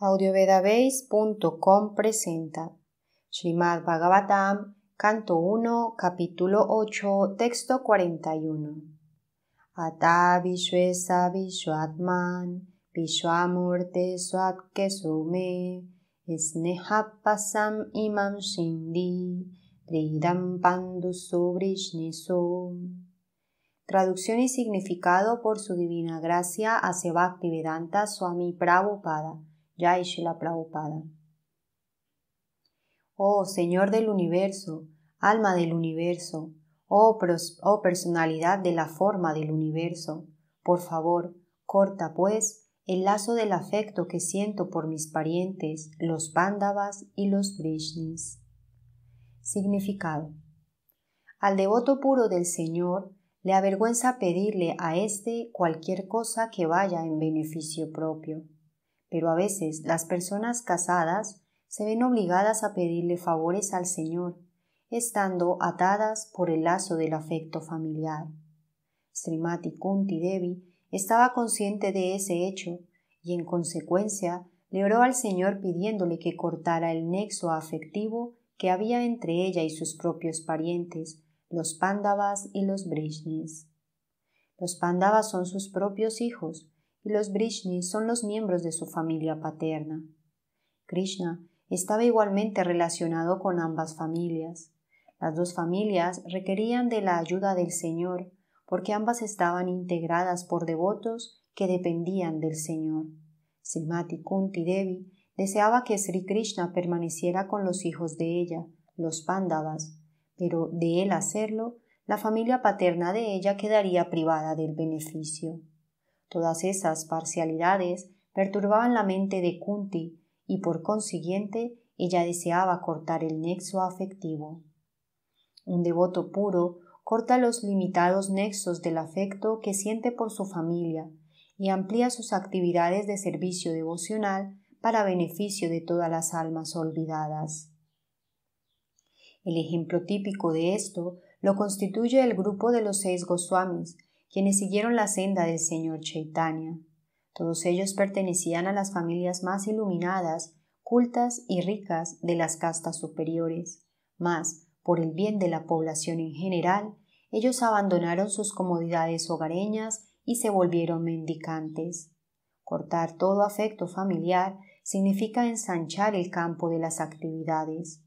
audiovedabase.com presenta Srimad Bhagavatam, canto 1, capítulo 8, texto 41. Ata Vishvesa Vishwatman, que Swatkesume, Snehapasam Imam Shindi, pandusu Traducción y significado por su divina gracia a Bhaktivedanta Swami Prabhupada Jai Prabhupada. Oh Señor del universo, alma del universo, oh, oh, personalidad de la forma del universo, por favor, corta pues el lazo del afecto que siento por mis parientes, los Pándavas y los Vrishnis. Significado. Al devoto puro del Señor le avergüenza pedirle a éste cualquier cosa que vaya en beneficio propio pero a veces las personas casadas se ven obligadas a pedirle favores al Señor, estando atadas por el lazo del afecto familiar. Srimati Kunti Devi estaba consciente de ese hecho y en consecuencia le oró al Señor pidiéndole que cortara el nexo afectivo que había entre ella y sus propios parientes, los pándavas y los brishnis. Los Pandavas son sus propios hijos, y los Brishni son los miembros de su familia paterna. Krishna estaba igualmente relacionado con ambas familias. Las dos familias requerían de la ayuda del Señor, porque ambas estaban integradas por devotos que dependían del Señor. Srimati Kunti Devi deseaba que Sri Krishna permaneciera con los hijos de ella, los Pándavas, pero de él hacerlo, la familia paterna de ella quedaría privada del beneficio. Todas esas parcialidades perturbaban la mente de Kunti y por consiguiente ella deseaba cortar el nexo afectivo. Un devoto puro corta los limitados nexos del afecto que siente por su familia y amplía sus actividades de servicio devocional para beneficio de todas las almas olvidadas. El ejemplo típico de esto lo constituye el grupo de los seis Goswamis, quienes siguieron la senda del señor Chaitanya. Todos ellos pertenecían a las familias más iluminadas, cultas y ricas de las castas superiores, mas, por el bien de la población en general, ellos abandonaron sus comodidades hogareñas y se volvieron mendicantes. Cortar todo afecto familiar significa ensanchar el campo de las actividades.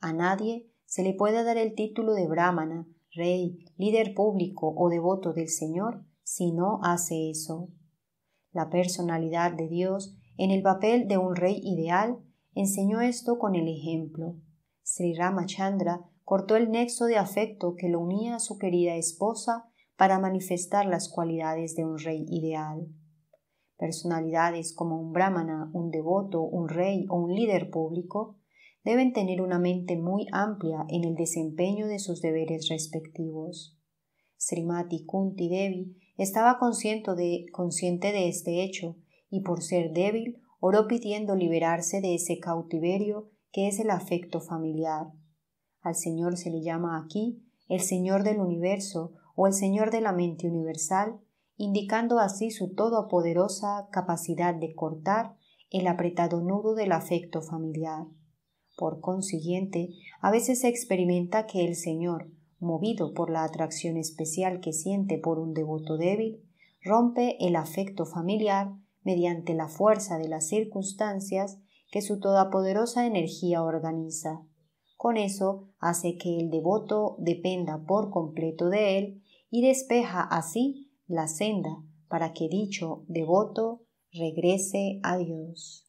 A nadie se le puede dar el título de brahmana rey, líder público o devoto del Señor si no hace eso. La personalidad de Dios en el papel de un rey ideal enseñó esto con el ejemplo. Sri Ramachandra cortó el nexo de afecto que lo unía a su querida esposa para manifestar las cualidades de un rey ideal. Personalidades como un brahmana, un devoto, un rey o un líder público deben tener una mente muy amplia en el desempeño de sus deberes respectivos. Srimati Kunti Devi estaba consciente de, consciente de este hecho y por ser débil oró pidiendo liberarse de ese cautiverio que es el afecto familiar. Al Señor se le llama aquí el Señor del universo o el Señor de la mente universal, indicando así su todopoderosa capacidad de cortar el apretado nudo del afecto familiar. Por consiguiente, a veces se experimenta que el Señor, movido por la atracción especial que siente por un devoto débil, rompe el afecto familiar mediante la fuerza de las circunstancias que su todopoderosa energía organiza. Con eso hace que el devoto dependa por completo de él y despeja así la senda para que dicho devoto regrese a Dios.